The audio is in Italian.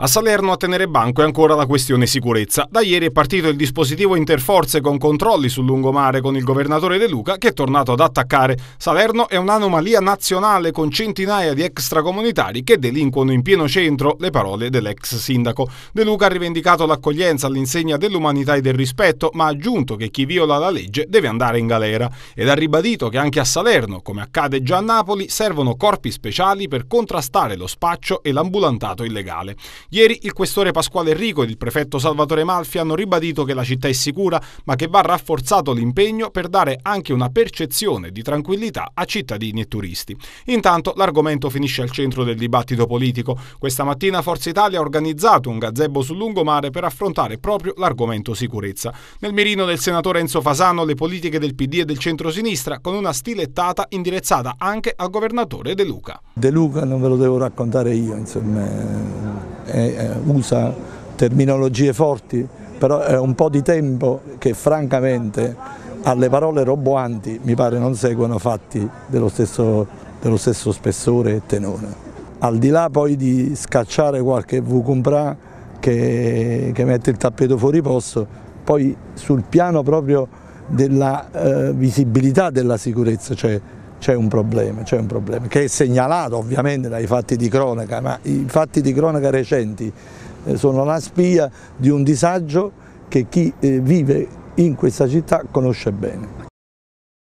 A Salerno a tenere banco è ancora la questione sicurezza. Da ieri è partito il dispositivo interforze con controlli sul lungomare con il governatore De Luca che è tornato ad attaccare. Salerno è un'anomalia nazionale con centinaia di extracomunitari che delinquono in pieno centro, le parole dell'ex sindaco. De Luca ha rivendicato l'accoglienza all'insegna dell'umanità e del rispetto, ma ha aggiunto che chi viola la legge deve andare in galera ed ha ribadito che anche a Salerno, come accade già a Napoli, servono corpi speciali per contrastare lo spaccio e l'ambulantato illegale. Ieri il questore Pasquale Enrico ed il prefetto Salvatore Malfi hanno ribadito che la città è sicura, ma che va rafforzato l'impegno per dare anche una percezione di tranquillità a cittadini e turisti. Intanto l'argomento finisce al centro del dibattito politico. Questa mattina Forza Italia ha organizzato un gazebo sul lungomare per affrontare proprio l'argomento sicurezza. Nel mirino del senatore Enzo Fasano le politiche del PD e del centrosinistra con una stilettata indirizzata anche al governatore De Luca. De Luca non ve lo devo raccontare io, insomma eh, eh, usa terminologie forti, però è un po' di tempo che francamente alle parole roboanti mi pare non seguano fatti dello stesso, dello stesso spessore e tenore. Al di là poi di scacciare qualche vucumpra che, che mette il tappeto fuori posto, poi sul piano proprio della eh, visibilità della sicurezza, cioè c'è un problema, c'è un problema, che è segnalato ovviamente dai fatti di cronaca, ma i fatti di cronaca recenti eh, sono la spia di un disagio che chi eh, vive in questa città conosce bene.